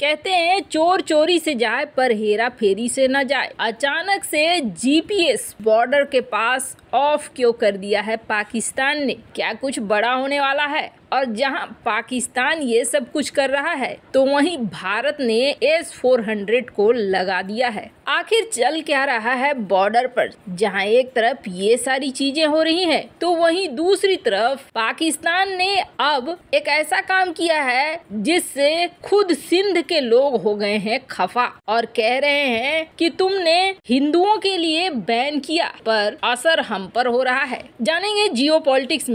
कहते हैं चोर चोरी से जाए पर हेरा फेरी से न जाए अचानक से जीपीएस बॉर्डर के पास ऑफ क्यों कर दिया है पाकिस्तान ने क्या कुछ बड़ा होने वाला है और जहां पाकिस्तान ये सब कुछ कर रहा है तो वहीं भारत ने एस हंड्रेड को लगा दिया है आखिर चल क्या रहा है बॉर्डर पर जहां एक तरफ ये सारी चीजें हो रही हैं तो वहीं दूसरी तरफ पाकिस्तान ने अब एक ऐसा काम किया है जिससे खुद सिंध के लोग हो गए हैं खफा और कह रहे हैं कि तुमने हिंदुओं के लिए बैन किया पर असर हम पर हो रहा है जानेंगे जियो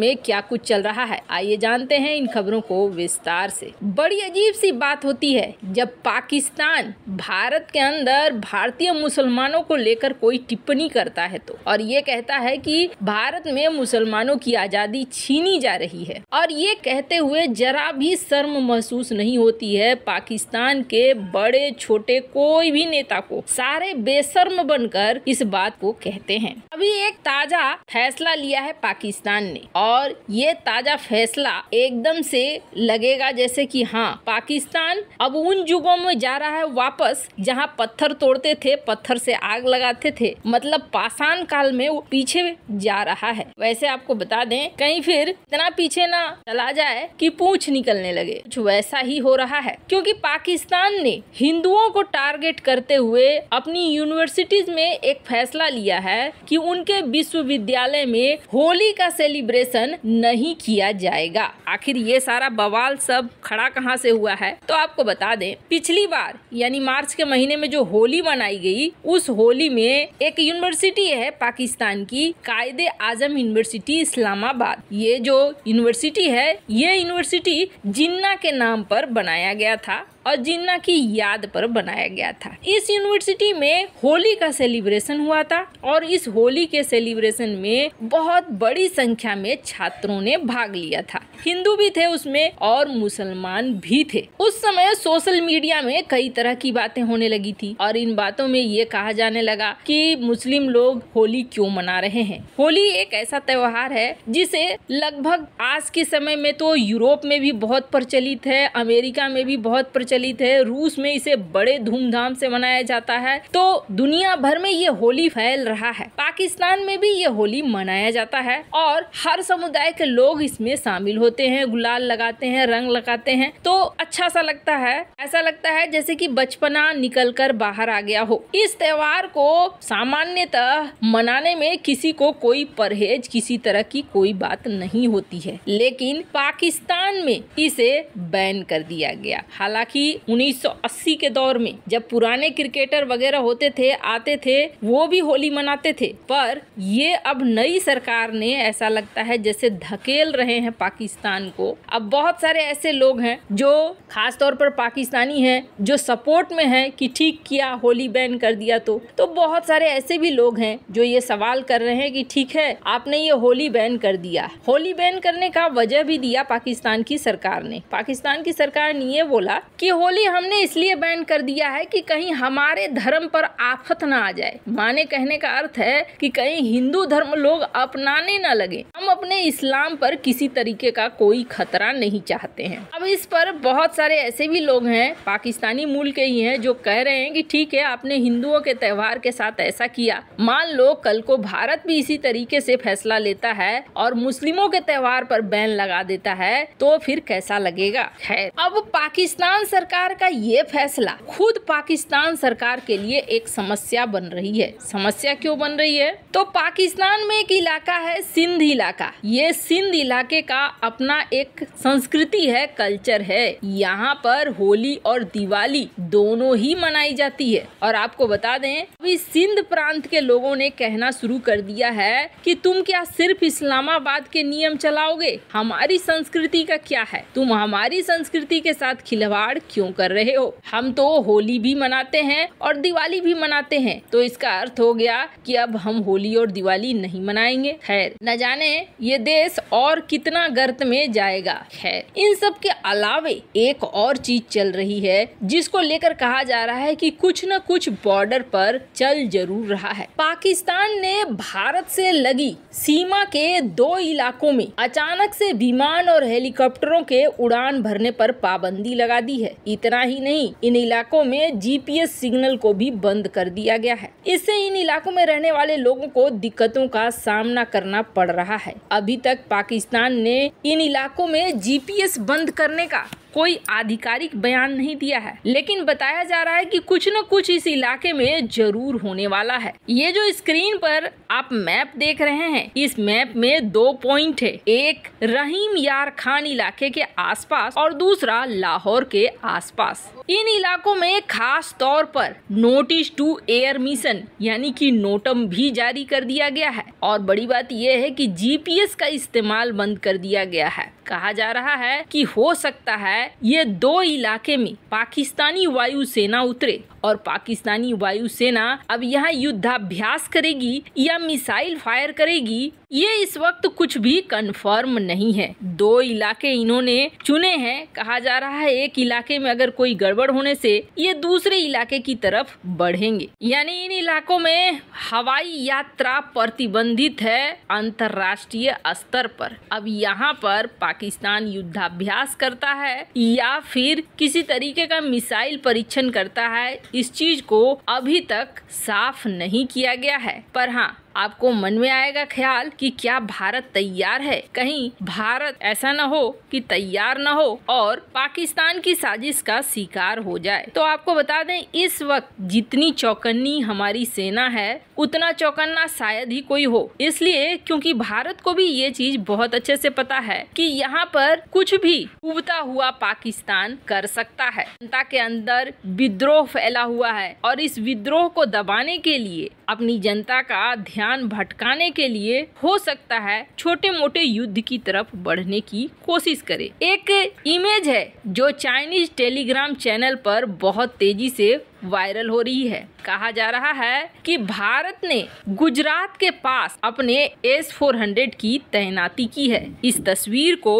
में क्या कुछ चल रहा है आइए जान सुनते हैं इन खबरों को विस्तार से बड़ी अजीब सी बात होती है जब पाकिस्तान भारत के अंदर भारतीय मुसलमानों को लेकर कोई टिप्पणी करता है तो और ये कहता है कि भारत में मुसलमानों की आजादी छीनी जा रही है और ये कहते हुए जरा भी शर्म महसूस नहीं होती है पाकिस्तान के बड़े छोटे कोई भी नेता को सारे बेशर्म बनकर इस बात को कहते हैं अभी एक ताजा फैसला लिया है पाकिस्तान ने और ये ताजा फैसला एकदम से लगेगा जैसे कि हाँ पाकिस्तान अब उन युगों में जा रहा है वापस जहाँ पत्थर तोड़ते थे पत्थर से आग लगाते थे मतलब पाषाण काल में वो पीछे जा रहा है वैसे आपको बता दें कहीं फिर इतना पीछे ना चला जाए कि पूछ निकलने लगे कुछ वैसा ही हो रहा है क्योंकि पाकिस्तान ने हिंदुओं को टारगेट करते हुए अपनी यूनिवर्सिटीज में एक फैसला लिया है कि उनके विश्वविद्यालय में होली का सेलिब्रेशन नहीं किया जाएगा आखिर ये सारा बवाल सब खड़ा कहाँ से हुआ है तो आपको बता दें पिछली बार यानी मार्च के महीने में जो होली मनाई गई उस होली में एक यूनिवर्सिटी है पाकिस्तान की कायदे आजम यूनिवर्सिटी इस्लामाबाद ये जो यूनिवर्सिटी है ये यूनिवर्सिटी जिन्ना के नाम पर बनाया गया था और जिन्ना की याद पर बनाया गया था इस यूनिवर्सिटी में होली का सेलिब्रेशन हुआ था और इस होली के सेलिब्रेशन में बहुत बड़ी संख्या में छात्रों ने भाग लिया था हिंदू भी थे उसमें और मुसलमान भी थे उस समय सोशल मीडिया में कई तरह की बातें होने लगी थी और इन बातों में ये कहा जाने लगा कि मुस्लिम लोग होली क्यों मना रहे हैं होली एक ऐसा त्योहार है जिसे लगभग आज के समय में तो यूरोप में भी बहुत प्रचलित है अमेरिका में भी बहुत प्रचलित प्रचलित है रूस में इसे बड़े धूमधाम से मनाया जाता है तो दुनिया भर में ये होली फैल रहा है पाकिस्तान में भी ये होली मनाया जाता है और हर समुदाय के लोग इसमें शामिल होते हैं गुलाल लगाते हैं रंग लगाते हैं तो अच्छा सा लगता है ऐसा लगता है जैसे कि बचपना निकल कर बाहर आ गया हो इस त्योहार को सामान्यतः मनाने में किसी को कोई परहेज किसी तरह की कोई बात नहीं होती है लेकिन पाकिस्तान में इसे बैन कर दिया गया हालांकि कि 1980 के दौर में जब पुराने क्रिकेटर वगैरह होते थे आते थे वो भी होली मनाते थे पर ये अब नई सरकार ने ऐसा लगता है जैसे धकेल रहे हैं पाकिस्तान को अब बहुत सारे ऐसे लोग हैं जो खास तौर पर पाकिस्तानी हैं जो सपोर्ट में हैं कि ठीक किया होली बैन कर दिया तो तो बहुत सारे ऐसे भी लोग हैं जो ये सवाल कर रहे हैं कि ठीक है आपने ये होली बैन कर दिया होली बैन करने का वजह भी दिया पाकिस्तान की सरकार ने पाकिस्तान की सरकार ने ये बोला कि होली हमने इसलिए बैन कर दिया है कि कहीं हमारे धर्म पर आफत ना आ जाए माने कहने का अर्थ है कि कहीं हिंदू धर्म लोग अपनाने न लगे हम अपने इस्लाम पर किसी तरीके का कोई खतरा नहीं चाहते हैं अब इस पर बहुत सारे ऐसे भी लोग हैं पाकिस्तानी मूल के ही हैं जो कह रहे हैं कि ठीक है आपने हिंदुओं के त्यौहार के साथ ऐसा किया मान लो कल को भारत भी इसी तरीके से फैसला लेता है और मुस्लिमों के त्यौहार पर बैन लगा देता है तो फिर कैसा लगेगा खैर अब पाकिस्तान सरकार सरकार का ये फैसला खुद पाकिस्तान सरकार के लिए एक समस्या बन रही है समस्या क्यों बन रही है तो पाकिस्तान में एक इलाका है सिंध इलाका ये सिंध इलाके का अपना एक संस्कृति है कल्चर है यहाँ पर होली और दिवाली दोनों ही मनाई जाती है और आपको बता दें अभी सिंध प्रांत के लोगों ने कहना शुरू कर दिया है कि तुम क्या सिर्फ इस्लामाबाद के नियम चलाओगे हमारी संस्कृति का क्या है तुम हमारी संस्कृति के साथ खिलवाड़ क्यों कर रहे हो हम तो होली भी मनाते हैं और दिवाली भी मनाते हैं तो इसका अर्थ हो गया कि अब हम होली और दिवाली नहीं मनाएंगे खैर न जाने ये देश और कितना गर्त में जाएगा खैर इन सब के अलावे एक और चीज चल रही है जिसको लेकर कहा जा रहा है कि कुछ न कुछ बॉर्डर पर चल जरूर रहा है पाकिस्तान ने भारत से लगी सीमा के दो इलाकों में अचानक से विमान और हेलीकॉप्टरों के उड़ान भरने पर पाबंदी लगा दी है इतना ही नहीं इन इलाकों में जीपीएस सिग्नल को भी बंद कर दिया गया है इससे इन इलाकों में रहने वाले लोगों को दिक्कतों का सामना करना पड़ रहा है अभी तक पाकिस्तान ने इन इलाकों में जीपीएस बंद करने का कोई आधिकारिक बयान नहीं दिया है लेकिन बताया जा रहा है कि कुछ न कुछ इस इलाके में जरूर होने वाला है ये जो स्क्रीन पर आप मैप देख रहे हैं इस मैप में दो पॉइंट है एक रहीम यार खान इलाके के आसपास और दूसरा लाहौर के आसपास इन इलाकों में खास तौर पर नोटिस टू एयर मिशन यानी कि नोटम भी जारी कर दिया गया है और बड़ी बात यह है कि जीपीएस का इस्तेमाल बंद कर दिया गया है कहा जा रहा है कि हो सकता है है ये दो इलाके में पाकिस्तानी वायुसेना उतरे और पाकिस्तानी वायुसेना अब यहाँ युद्धाभ्यास करेगी या मिसाइल फायर करेगी ये इस वक्त कुछ भी कंफर्म नहीं है दो इलाके इन्होंने चुने हैं कहा जा रहा है एक इलाके में अगर कोई गड़बड़ होने से ये दूसरे इलाके की तरफ बढ़ेंगे यानी इन इलाकों में हवाई यात्रा प्रतिबंधित है अंतर्राष्ट्रीय स्तर पर अब यहाँ पर पाकिस्तान युद्धाभ्यास करता है या फिर किसी तरीके का मिसाइल परीक्षण करता है इस चीज को अभी तक साफ नहीं किया गया है पर हाँ आपको मन में आएगा ख्याल कि क्या भारत तैयार है कहीं भारत ऐसा न हो कि तैयार न हो और पाकिस्तान की साजिश का शिकार हो जाए तो आपको बता दें इस वक्त जितनी चौकन्नी हमारी सेना है उतना चौकन्ना शायद ही कोई हो इसलिए क्योंकि भारत को भी ये चीज बहुत अच्छे से पता है कि यहाँ पर कुछ भी उबता हुआ पाकिस्तान कर सकता है जनता के अंदर विद्रोह फैला हुआ है और इस विद्रोह को दबाने के लिए अपनी जनता का ध्यान ध्यान भटकाने के लिए हो सकता है छोटे मोटे युद्ध की तरफ बढ़ने की कोशिश करे एक इमेज है जो चाइनीज टेलीग्राम चैनल पर बहुत तेजी से वायरल हो रही है कहा जा रहा है कि भारत ने गुजरात के पास अपने एस हंड्रेड की तैनाती की है इस तस्वीर को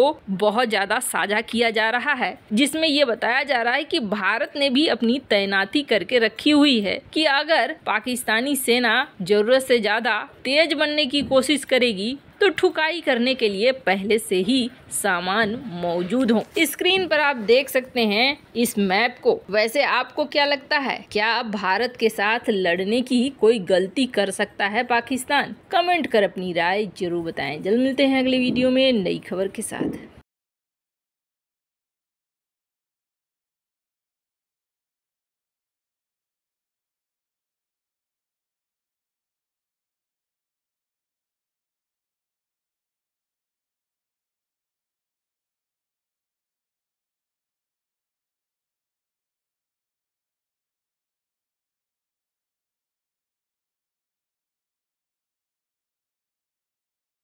बहुत ज्यादा साझा किया जा रहा है जिसमें ये बताया जा रहा है कि भारत ने भी अपनी तैनाती करके रखी हुई है कि अगर पाकिस्तानी सेना जरूरत से ज्यादा तेज बनने की कोशिश करेगी तो ठुकाई करने के लिए पहले से ही सामान मौजूद हो स्क्रीन पर आप देख सकते हैं इस मैप को वैसे आपको क्या लगता है क्या अब भारत के साथ लड़ने की कोई गलती कर सकता है पाकिस्तान कमेंट कर अपनी राय जरूर बताएं जल्द मिलते हैं अगले वीडियो में नई खबर के साथ